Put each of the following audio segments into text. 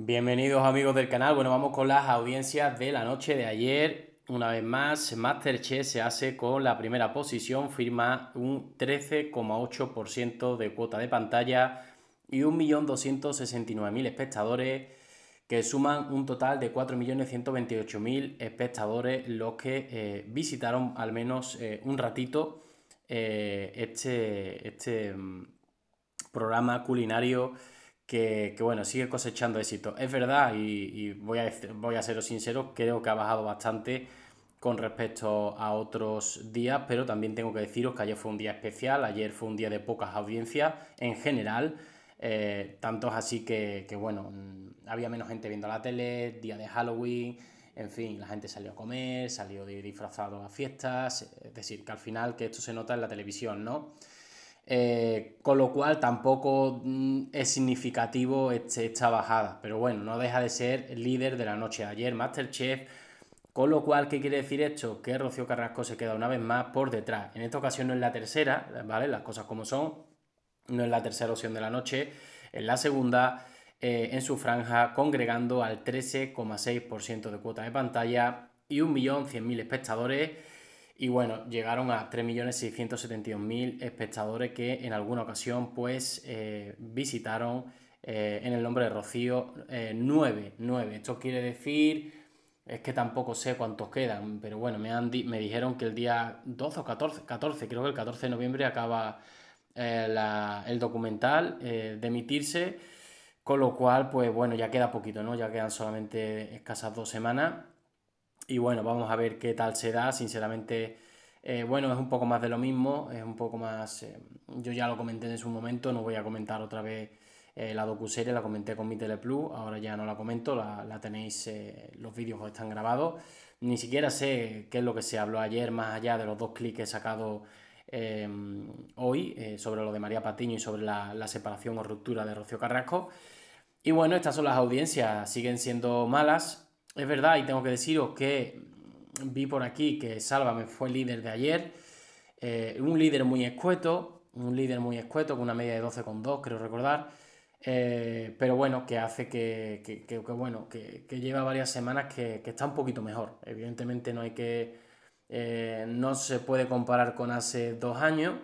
Bienvenidos amigos del canal. Bueno, vamos con las audiencias de la noche de ayer. Una vez más, Masterchef se hace con la primera posición, firma un 13,8% de cuota de pantalla y 1.269.000 espectadores que suman un total de 4.128.000 espectadores los que eh, visitaron al menos eh, un ratito eh, este, este mm, programa culinario que, bueno, sigue cosechando éxito. Es verdad, y, voy, a, voy a seros sincero, creo que ha bajado bastante con respecto a otros días, pero también tengo que deciros que ayer fue un día especial, ayer fue un día de pocas audiencias en general, eh, tantos así que, bueno, mm, había menos gente viendo la tele, día de Halloween, en fin, la gente salió a comer, salió disfrazado a fiestas, es decir, que al final que esto se nota en la televisión, ¿no? Eh, con lo cual tampoco mm, es significativo este, esta bajada. Pero bueno, no deja de ser líder de la noche de ayer, Masterchef. Con lo cual, ¿qué quiere decir esto? Que Rocío Carrasco se queda una vez más por detrás. En esta ocasión no es la tercera, ¿vale? Las cosas como son. No es la tercera opción de la noche, es la segunda eh, en su franja, congregando al 13,6% de cuota de pantalla y 1.100.000 espectadores. Y bueno, llegaron a 3.672.000 espectadores que en alguna ocasión pues eh, visitaron eh, en el nombre de Rocío eh, nueve, Esto quiere decir, es que tampoco sé cuántos quedan, pero bueno, me, han me dijeron que el día 12 o 14, 14, creo que el 14 de noviembre acaba el documental de emitirse, con lo cual pues bueno, ya queda poquito, ¿no? Ya quedan solamente escasas dos semanas y bueno, vamos a ver qué tal se da. Sinceramente, eh, bueno, es un poco más de lo mismo, es un poco más... Eh, yo ya lo comenté en su momento, no voy a comentar otra vez la eh, la docuserie, la comenté con mi Teleplus, ahora ya no la comento, la, tenéis, los vídeos están grabados. Ni siquiera sé qué es lo que se habló ayer, más allá de los dos clics que he sacado em, hoy sobre lo de María Patiño y sobre la, la separación o ruptura de Rocío Carrasco. Y bueno, estas son las audiencias, siguen siendo malas, es verdad, y tengo que deciros que vi por aquí que Sálvame fue líder de ayer. Eh, un líder muy escueto, un líder muy escueto con una media de 12,2, creo recordar. Eh, pero bueno, que hace que, que, bueno, que, lleva varias semanas que, está un poquito mejor. Evidentemente no hay que. Eh, no se puede comparar con hace dos años.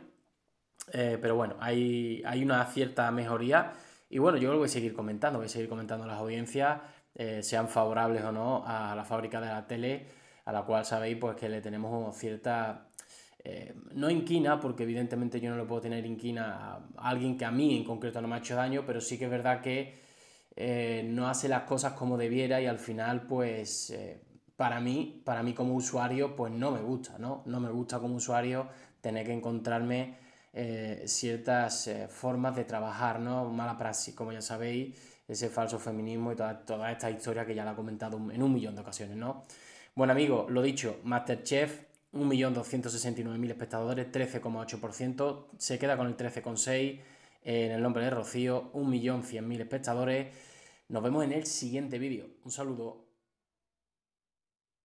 pero bueno, hay, hay una cierta mejoría. Y bueno, yo lo voy a seguir comentando, voy a seguir comentando a las audiencias eh, sean favorables o no a la fábrica de la tele, a la cual sabéis pues que le tenemos cierta eh, no inquina, porque evidentemente yo no le puedo tener inquina a alguien que a mí en concreto no me ha hecho daño, pero sí que es verdad que eh, no hace las cosas como debiera y al final, pues para mí, para mí como usuario, pues no me gusta, ¿no? No me gusta como usuario tener que encontrarme eh, ciertas eh, formas de trabajar, ¿no? Mala praxis, como ya sabéis, ese falso feminismo y toda, esta historia que ya la he comentado en un millón de ocasiones, ¿no? Bueno, amigos, lo dicho, Masterchef, 1.269.000 espectadores, 13,8%, se queda con el 13,6%, en el nombre de Rocío, 1.100.000 espectadores. Nos vemos en el siguiente vídeo. Un saludo.